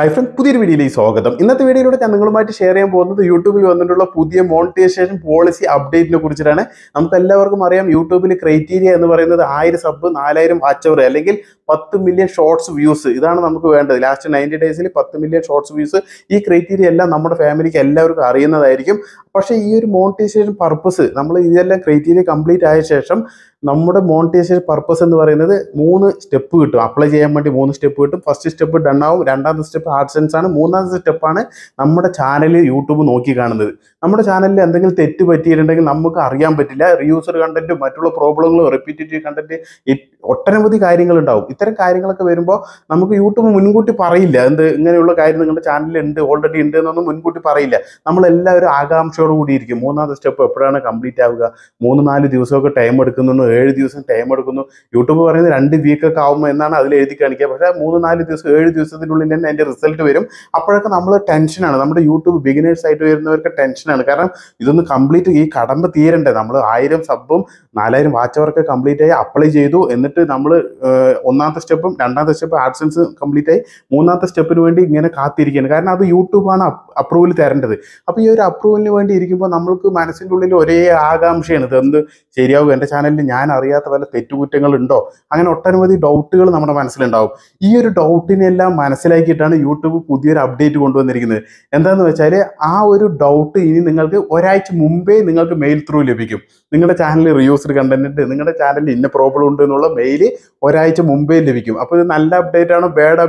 hi front പുതിയൊരു വീഡിയോയിലേക്ക് സ്വാഗതം ഇന്നത്തെ വീഡിയോയിലൂടെ ഞാൻ നിങ്ങളുമായിട്ട് ഷെയർ ചെയ്യാൻ പോകുന്നത് യൂട്യൂബിൽ വന്നിട്ടുള്ള പുതിയ മോണിറ്റൈസേഷൻ പോളിസി അപ്ഡേറ്റിനെ കുറിച്ചിട്ടാണ് നമുക്ക് എല്ലാവർക്കും അറിയാം യൂട്യൂബിൽ ക്രൈറ്റീരിയ എന്ന് പറയുന്നത് ആയിരം സബ് നാലായിരം വാച്ച് അവർ അല്ലെങ്കിൽ പത്ത് മില്യൺ ഷോർട്സ് വ്യൂസ് ഇതാണ് നമുക്ക് വേണ്ടത് ലാസ്റ്റ് നയൻറ്റി ഡേയ്സിൽ പത്ത് മില്യൺ ഷോർട്സ് വ്യൂസ് ഈ ക്രൈറ്റീരിയ എല്ലാം നമ്മുടെ ഫാമിലിക്ക് എല്ലാവർക്കും അറിയുന്നതായിരിക്കും പക്ഷേ ഈ ഒരു മോണിറ്റൈസേഷൻ പർപ്പസ് നമ്മൾ ഇതെല്ലാം ക്രൈറ്റീരിയ കംപ്ലീറ്റ് ആയ ശേഷം നമ്മുടെ മോണിറ്റൈസേഷൻ പർപ്പസ് എന്ന് പറയുന്നത് മൂന്ന് സ്റ്റെപ്പ് കിട്ടും അപ്ലൈ ചെയ്യാൻ വേണ്ടി മൂന്ന് സ്റ്റെപ്പ് കിട്ടും ഫസ്റ്റ് സ്റ്റെപ്പ് ഡൺ ആവും രണ്ടാമത്തെ സ്റ്റെപ്പ് ആഡ്സൻസ് ആണ് മൂന്നാമത്തെ സ്റ്റെപ്പാണ് നമ്മുടെ ചാനലിൽ യൂട്യൂബ് നോക്കി കാണുന്നത് നമ്മുടെ ചാനലിൽ എന്തെങ്കിലും തെറ്റ് പറ്റിയിട്ടുണ്ടെങ്കിൽ നമുക്ക് അറിയാൻ പറ്റില്ല റിയൂസർ കണ്ടന്റും മറ്റുള്ള പ്രോബ്ലങ്ങളും റിപ്പീറ്റേറ്റീവ് കണ്ടന്റ് ഒട്ടനവധി കാര്യങ്ങളുണ്ടാവും ഇത്തരം കാര്യങ്ങളൊക്കെ വരുമ്പോൾ നമുക്ക് യൂട്യൂബ് മുൻകൂട്ടി പറയില്ല എന്ത് ഇങ്ങനെയുള്ള കാര്യം നിങ്ങളുടെ ചാനലിൽ ഉണ്ട് ഓൾറെഡി ഉണ്ട് എന്നൊന്നും മുൻകൂട്ടി പറയില്ല നമ്മളെല്ലാവരും ആകാംക്ഷയോട് കൂടിയിരിക്കും മൂന്നാമത്തെ സ്റ്റെപ്പ് എപ്പോഴാണ് കംപ്ലീറ്റ് ആവുക മൂന്ന് നാല് ദിവസമൊക്കെ ടൈം എടുക്കുന്നു ഏഴ് ദിവസം ടൈം എടുക്കുന്നു യൂട്യൂബ് പറയുന്നത് രണ്ട് വീക്ക് ഒക്കെ ആവുമ്പോൾ എന്നാണ് അതിൽ എഴുതി കാണിക്കുക പക്ഷേ മൂന്ന് നാല് ദിവസം ഏഴ് ദിവസത്തിനുള്ളിൽ തന്നെ അതിൻ്റെ റിസൾട്ട് വരും അപ്പോഴൊക്കെ നമ്മൾ ടെൻഷനാണ് നമ്മുടെ യൂട്യൂബ് ബിഗിനേഴ്സ് ആയിട്ട് വരുന്നവർക്ക് ടെൻഷനാണ് കാരണം ഇതൊന്ന് കംപ്ലീറ്റ് ഈ കടമ്പ തീരണ്ടേ നമ്മൾ ആയിരം സബും നാലായിരം വാച്ച് അവർക്ക് കംപ്ലീറ്റ് ആയി അപ്ലൈ ചെയ്തു എന്നിട്ട് നമ്മൾ ഒന്നാമത്തെ സ്റ്റെപ്പും രണ്ടാമത്തെ സ്റ്റെപ്പ് ആഡ്സൻസ് കംപ്ലീറ്റ് ആയി മൂന്നാമത്തെ സ്റ്റെപ്പിന് വേണ്ടി ഇങ്ങനെ കാത്തിരിക്കുകയാണ് കാരണം അത് യൂട്യൂബാണ് അപ്രൂവൽ തരേണ്ടത് അപ്പോൾ ഈ ഒരു അപ്രൂവലിന് വേണ്ടി ഇരിക്കുമ്പോൾ നമ്മൾക്ക് മനസ്സിൻ്റെ ഉള്ളിൽ ഒരേ ആകാംക്ഷയാണ് ഇത് എന്ത് ശരിയാവും എൻ്റെ ചാനലിൽ ഞാൻ ഞാൻ അറിയാത്ത വല്ല തെറ്റുകുറ്റങ്ങളുണ്ടോ അങ്ങനെ ഒട്ടനവധി ഡൗട്ടുകൾ നമ്മുടെ മനസ്സിലുണ്ടാവും ഈ ഒരു ഡൗട്ടിനെല്ലാം മനസ്സിലാക്കിയിട്ടാണ് യൂട്യൂബ് പുതിയൊരു അപ്ഡേറ്റ് കൊണ്ടുവന്നിരിക്കുന്നത് എന്താണെന്ന് വെച്ചാൽ ആ ഒരു ഡൗട്ട് ഇനി നിങ്ങൾക്ക് ഒരാഴ്ച മുമ്പേ നിങ്ങൾക്ക് മെയിൽ ത്രൂ ലഭിക്കും നിങ്ങളുടെ ചാനലിൽ റിയൂസ്ഡ് കണ്ടന്റ് നിങ്ങളുടെ ചാനലിൽ ഇന്ന പ്രോബ്ലം ഉണ്ട് എന്നുള്ള മെയിൽ ഒരാഴ്ച മുമ്പേ ലഭിക്കും അപ്പോൾ ഇത് നല്ല അപ്ഡേറ്റ് ആണോ ബാഡ്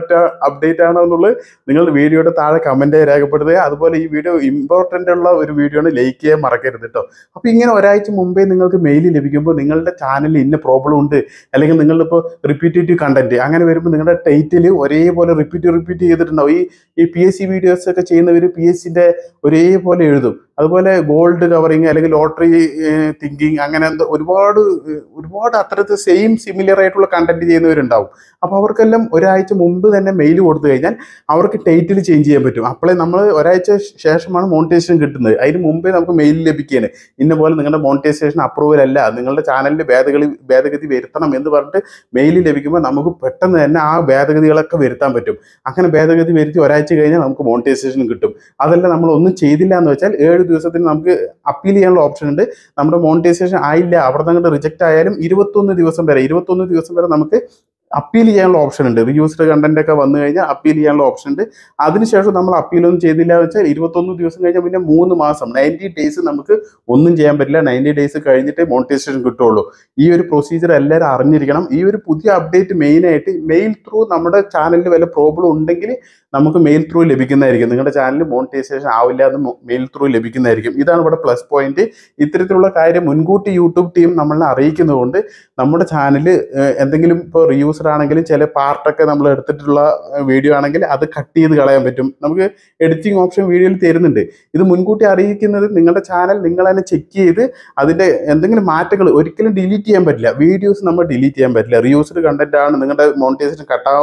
അപ്ഡേറ്റ് ആണോ എന്നുള്ളത് നിങ്ങൾ വീഡിയോയുടെ താഴെ കമൻ്റ് രേഖപ്പെടുത്തുക അതുപോലെ ഈ വീഡിയോ ഇമ്പോർട്ടൻ്റ് ഉള്ള ഒരു വീഡിയോ ആണ് ലൈക്ക് ചെയ്യാൻ മറക്കരുത് കേട്ടോ അപ്പോൾ ഇങ്ങനെ ഒരാഴ്ച മുമ്പേ നിങ്ങൾക്ക് മെയിൽ ലഭിക്കുമ്പോൾ നിങ്ങളുടെ ചാനലിൽ ഇന്ന പ്രോബ്ലം ഉണ്ട് അല്ലെങ്കിൽ നിങ്ങളിപ്പോൾ റിപ്പീറ്റേറ്റീവ് കണ്ടന്റ് അങ്ങനെ വരുമ്പോൾ നിങ്ങളുടെ ടൈറ്റിൽ ഒരേപോലെ റിപ്പീറ്റ് റിപ്പീറ്റ് ചെയ്തിട്ടുണ്ടാവും ഈ ഈ പി എസ് സി വീഡിയോസ് ഒക്കെ ചെയ്യുന്നവർ പി എസ് സിൻ്റെ ഒരേപോലെ എഴുതും അതുപോലെ ഗോൾഡ് കവറിങ് അല്ലെങ്കിൽ ലോട്ടറി തിങ്കിങ് അങ്ങനെ ഒരുപാട് ഒരുപാട് അത്തരത്തിൽ സെയിം സിമിലർ ആയിട്ടുള്ള കണ്ടന്റ് ചെയ്യുന്നവരുണ്ടാവും അപ്പോൾ അവർക്കെല്ലാം ഒരാഴ്ച മുമ്പ് തന്നെ മെയിൽ കൊടുത്തു കഴിഞ്ഞാൽ അവർക്ക് ടൈറ്റിൽ ചേഞ്ച് ചെയ്യാൻ പറ്റും അപ്പോഴേ നമ്മൾ ഒരാഴ്ച ശേഷമാണ് മോണിറ്റൈസേഷൻ കിട്ടുന്നത് അതിന് മുമ്പേ നമുക്ക് മെയിൽ ലഭിക്കുകയാണ് ഇന്ന പോലെ നിങ്ങളുടെ മോണിറ്റൈസേഷൻ അപ്രൂവൽ അല്ല നിങ്ങളുടെ ചാനലിൻ്റെ ഭേദഗതി ഭേദഗതി വരുത്തണം എന്ന് പറഞ്ഞിട്ട് മെയിൽ ലഭിക്കുമ്പോൾ നമുക്ക് പെട്ടെന്ന് തന്നെ ആ ഭേദഗതികളൊക്കെ വരുത്താൻ പറ്റും അങ്ങനെ ഭേദഗതി വരുത്തി ഒരാഴ്ച കഴിഞ്ഞാൽ നമുക്ക് മോണിറ്റൈസേഷൻ കിട്ടും അതല്ല നമ്മൾ ഒന്നും ചെയ്തില്ല എന്ന് വെച്ചാൽ ഏഴ് ദിവസത്തിന് നമുക്ക് അപ്പീൽ ചെയ്യാനുള്ള ഓപ്ഷൻ ഉണ്ട് നമ്മുടെ മോണിറ്റൈസേഷൻ ആയില്ല അവിടെ നിന്ന് റിജക്റ്റ് ആയാലും ഇരുപത്തൊന്ന് ദിവസം വരെ ഇരുപത്തൊന്ന് ദിവസം വരെ നമുക്ക് അപ്പീൽ ചെയ്യാനുള്ള ഓപ്ഷൻ ഉണ്ട് റിയൂസ്ഡ് കണ്ടന്റ് ഒക്കെ വന്നു കഴിഞ്ഞാൽ അപ്പീൽ ചെയ്യാനുള്ള ഓപ്ഷൻ ഉണ്ട് അതിനുശേഷം നമ്മൾ അപ്പീലൊന്നും ചെയ്തില്ല വെച്ചാൽ ഇരുപത്തൊന്ന് ദിവസം കഴിഞ്ഞാൽ പിന്നെ മൂന്ന് മാസം നയൻറ്റി ഡേയ്സ് നമുക്ക് ഒന്നും ചെയ്യാൻ പറ്റില്ല നയൻറ്റി ഡേയ്സ് കഴിഞ്ഞിട്ട് മോണിറ്റൈസേഷൻ കിട്ടുള്ളൂ ഈ ഒരു പ്രൊസീജിയർ എല്ലാവരും അറിഞ്ഞിരിക്കണം ഈ ഒരു പുതിയ അപ്ഡേറ്റ് മെയിനായിട്ട് മെയിൽ ത്രൂ നമ്മുടെ ചാനലിൽ വല്ല പ്രോബ്ലം ഉണ്ടെങ്കിൽ നമുക്ക് മെയിൽ ത്രൂ ലഭിക്കുന്നതായിരിക്കും നിങ്ങളുടെ ചാനലിൽ മോണിറ്റൈസേഷൻ ആവില്ല എന്ന് മെയിൽ ത്രൂ ലഭിക്കുന്നതായിരിക്കും ഇതാണ് ഇവിടെ പ്ലസ് പോയിന്റ് ഇത്തരത്തിലുള്ള കാര്യം മുൻകൂട്ടി യൂട്യൂബ് ടീം നമ്മളെ അറിയിക്കുന്നതുകൊണ്ട് നമ്മുടെ ചാനൽ എന്തെങ്കിലും ഇപ്പോൾ റിയൂസ് പ്രൊഡ്യൂസർ ആണെങ്കിലും ചില പാർട്ടൊക്കെ നമ്മൾ എടുത്തിട്ടുള്ള വീഡിയോ ആണെങ്കിൽ അത് കട്ട് ചെയ്ത് കളയാൻ പറ്റും നമുക്ക് എഡിറ്റിംഗ് ഓപ്ഷൻ വീഡിയോയിൽ തരുന്നുണ്ട് ഇത് മുൻകൂട്ടി അറിയിക്കുന്നത് നിങ്ങളുടെ ചാനൽ നിങ്ങൾ തന്നെ ചെക്ക് ചെയ്ത് അതിൻ്റെ എന്തെങ്കിലും മാറ്റങ്ങൾ ഒരിക്കലും ഡിലീറ്റ് ചെയ്യാൻ പറ്റില്ല വീഡിയോസ് നമ്മൾ ഡിലീറ്റ് ചെയ്യാൻ പറ്റില്ല റിയൂസ്ഡ് കണ്ടന്റ് ആണ് നിങ്ങളുടെ മോണിറ്റൈസേഷൻ കട്ടാ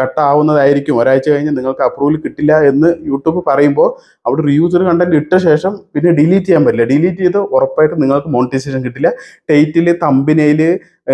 കട്ടാവുന്നതായിരിക്കും ഒരാഴ്ച കഴിഞ്ഞ് നിങ്ങൾക്ക് അപ്രൂവൽ കിട്ടില്ല എന്ന് യൂട്യൂബ് പറയുമ്പോൾ അവിടെ റിയൂസർ കണ്ടന്റ് ഇട്ട ശേഷം പിന്നെ ഡിലീറ്റ് ചെയ്യാൻ പറ്റില്ല ഡിലീറ്റ് ചെയ്ത് ഉറപ്പായിട്ട് നിങ്ങൾക്ക് മോണിറ്റൈസേഷൻ കിട്ടില്ല ടൈറ്റിൽ തമ്പിനയിൽ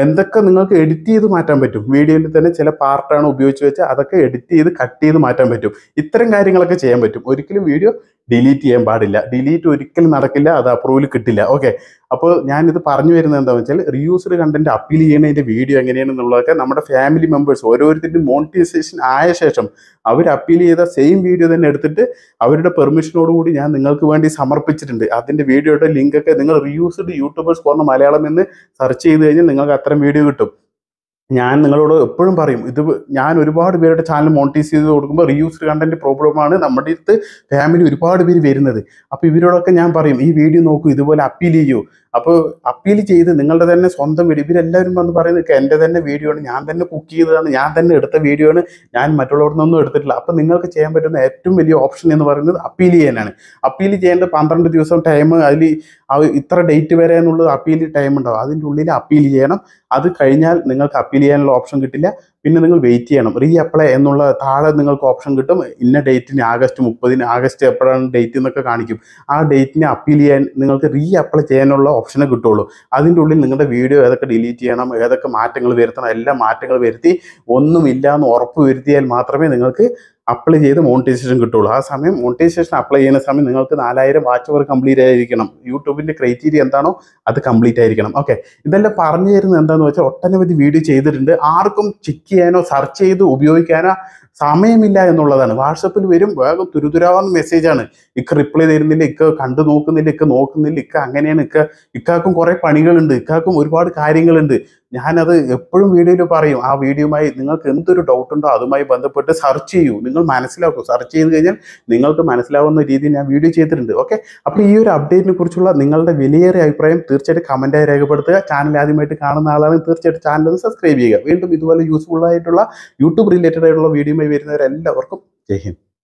എന്തൊക്കെ നിങ്ങൾക്ക് എഡിറ്റ് ചെയ്ത് മാറ്റാൻ പറ്റും വീഡിയോയിൽ തന്നെ ചില പാർട്ടാണ് ഉപയോഗിച്ച് വെച്ചാൽ അതൊക്കെ എഡിറ്റ് ചെയ്ത് കട്ട് ചെയ്ത് മാറ്റാൻ പറ്റും ഇത്തരം കാര്യങ്ങളൊക്കെ ചെയ്യാൻ പറ്റും ഒരിക്കലും വീഡിയോ ഡിലീറ്റ് ചെയ്യാൻ പാടില്ല ഡിലീറ്റ് ഒരിക്കലും നടക്കില്ല അത് അപ്രൂവൽ കിട്ടില്ല ഓക്കെ അപ്പോൾ ഞാനിത് പറഞ്ഞു വരുന്നത് എന്താണെന്ന് വെച്ചാൽ റിയൂസ്ഡ് കണ്ടന്റ് അപ്പീൽ ചെയ്യുന്നതിൻ്റെ വീഡിയോ എങ്ങനെയാണെന്നുള്ളതൊക്കെ നമ്മുടെ ഫാമിലി മെമ്പേഴ്സ് ഓരോരുത്തരും മോണിറ്റൈസേഷൻ ആയ ശേഷം അവർ അപ്പീൽ ചെയ്ത സെയിം വീഡിയോ തന്നെ എടുത്തിട്ട് അവരുടെ പെർമിഷനോടുകൂടി ഞാൻ നിങ്ങൾക്ക് വേണ്ടി സമർപ്പിച്ചിട്ടുണ്ട് അതിൻ്റെ വീഡിയോയുടെ ലിങ്കൊക്കെ നിങ്ങൾ റിയൂസ്ഡ് യൂട്യൂബേഴ്സ് പോകുന്ന മലയാളം എന്ന് സെർച്ച് ചെയ്ത് കഴിഞ്ഞാൽ നിങ്ങൾക്ക് അത്തരം വീഡിയോ കിട്ടും ഞാൻ നിങ്ങളോട് എപ്പോഴും പറയും ഇത് ഞാൻ ഒരുപാട് പേരുടെ ചാനൽ മോണിറ്റൈസ് ചെയ്ത് കൊടുക്കുമ്പോൾ റീയൂസ്ഡ് കണ്ടന്റ് പ്രോബ്ലമാണ് നമ്മുടെ അടുത്ത് ഫാമിലി ഒരുപാട് പേര് വരുന്നത് അപ്പോൾ ഇവരോടൊക്കെ ഞാൻ പറയും ഈ വീഡിയോ നോക്കൂ ഇതുപോലെ അപ്പീൽ ചെയ്യൂ അപ്പോൾ അപ്പീൽ ചെയ്ത് നിങ്ങളുടെ തന്നെ സ്വന്തം വീഡിയോ ഇവരെല്ലാവരും വന്ന് പറയുന്നത് എൻ്റെ തന്നെ വീഡിയോ ആണ് ഞാൻ തന്നെ കുക്ക് ചെയ്തതാണ് ഞാൻ തന്നെ എടുത്ത വീഡിയോ ആണ് ഞാൻ മറ്റുള്ളവരുടെ ഒന്നും എടുത്തിട്ടില്ല അപ്പോൾ നിങ്ങൾക്ക് ചെയ്യാൻ പറ്റുന്ന ഏറ്റവും വലിയ ഓപ്ഷൻ എന്ന് പറയുന്നത് അപ്പീൽ ചെയ്യാനാണ് അപ്പീൽ ചെയ്യേണ്ട പന്ത്രണ്ട് ദിവസം ടൈം അതിൽ ഇത്ര ഡേറ്റ് വരെ എന്നുള്ളത് അപ്പീൽ ടൈം ഉണ്ടാവും അതിൻ്റെ ഉള്ളിൽ അപ്പീൽ ചെയ്യണം അത് കഴിഞ്ഞാൽ നിങ്ങൾക്ക് അപ്പീൽ ചെയ്യാനുള്ള ഓപ്ഷൻ കിട്ടില്ല പിന്നെ നിങ്ങൾ വെയിറ്റ് ചെയ്യണം റീ അപ്ലൈ എന്നുള്ള താഴെ നിങ്ങൾക്ക് ഓപ്ഷൻ കിട്ടും ഇന്ന ഡേറ്റിന് ആഗസ്റ്റ് മുപ്പതിന് ആഗസ്റ്റ് എപ്പോഴാണ് ഡേറ്റ് എന്നൊക്കെ കാണിക്കും ആ ഡേറ്റിന് അപ്പീൽ ചെയ്യാൻ നിങ്ങൾക്ക് റീ അപ്ലൈ ചെയ്യാനുള്ള ഓപ്ഷനെ കിട്ടുള്ളൂ അതിൻ്റെ ഉള്ളിൽ നിങ്ങളുടെ വീഡിയോ ഏതൊക്കെ ഡിലീറ്റ് ചെയ്യണം ഏതൊക്കെ മാറ്റങ്ങൾ വരുത്തണം എല്ലാ മാറ്റങ്ങൾ വരുത്തി ഒന്നുമില്ല എന്ന് ഉറപ്പ് വരുത്തിയാൽ മാത്രമേ നിങ്ങൾക്ക് അപ്ലൈ ചെയ്ത് മോണിറ്റൈസേഷൻ കിട്ടുള്ളൂ ആ സമയം മോണിറ്റൈസേഷൻ അപ്ലൈ ചെയ്യുന്ന സമയം നിങ്ങൾക്ക് നാലായിരം വാച്ച് അവർ കംപ്ലീറ്റ് ആയിരിക്കണം യൂട്യൂബിൻ്റെ ക്രൈറ്റീരിയ എന്താണോ അത് കംപ്ലീറ്റ് ആയിരിക്കണം ഓക്കെ ഇതെല്ലാം പറഞ്ഞു തരുന്നത് എന്താണെന്ന് വെച്ചാൽ ഒട്ടനവധി വീഡിയോ ചെയ്തിട്ടുണ്ട് ആർക്കും ചെക്ക് ചെയ്യാനോ സെർച്ച് ചെയ്ത് ഉപയോഗിക്കാനോ സമയമില്ല എന്നുള്ളതാണ് വാട്സപ്പിൽ വരും വേഗം തുരുതുരാവുന്ന മെസ്സേജാണ് ഇക്ക റിപ്ലൈ തരുന്നില്ല ഇക്ക കണ്ടു നോക്കുന്നില്ല ഇക്ക നോക്കുന്നില്ല ഇക്ക അങ്ങനെയാണ് ഇക്ക ഇക്കാക്കും കുറേ പണികളുണ്ട് ഇക്കാക്കും ഒരുപാട് കാര്യങ്ങളുണ്ട് ഞാനത് എപ്പോഴും വീഡിയോയിൽ പറയും ആ വീഡിയോയുമായി നിങ്ങൾക്ക് എന്തൊരു ഡൗട്ട് ഉണ്ടോ അതുമായി ബന്ധപ്പെട്ട് സെർച്ച് ചെയ്യൂ നിങ്ങൾ മനസ്സിലാക്കും സെർച്ച് ചെയ്ത് കഴിഞ്ഞാൽ നിങ്ങൾക്ക് മനസ്സിലാവുന്ന രീതിയിൽ ഞാൻ വീഡിയോ ചെയ്തിട്ടുണ്ട് ഓക്കെ അപ്പോൾ ഈ ഒരു അപ്ഡേറ്റിനെ കുറിച്ചുള്ള നിങ്ങളുടെ വിലയേറിയ അഭിപ്രായം തീർച്ചയായിട്ടും കമൻറ്റായി രേഖപ്പെടുത്തുക ചാനൽ ആദ്യമായിട്ട് കാണുന്ന ആളാണ് തീർച്ചയായിട്ടും ചാനൽ ഒന്ന് സബ്സ്ക്രൈബ് ചെയ്യുക വീണ്ടും ഇതുപോലെ യൂസ്ഫുൾ ആയിട്ടുള്ള യൂട്യൂബ് റിലേറ്റഡ് ആയിട്ടുള്ള വീഡിയോയുമായി വരുന്നവരെല്ലാവർക്കും ജയ് ഹിന്ദ്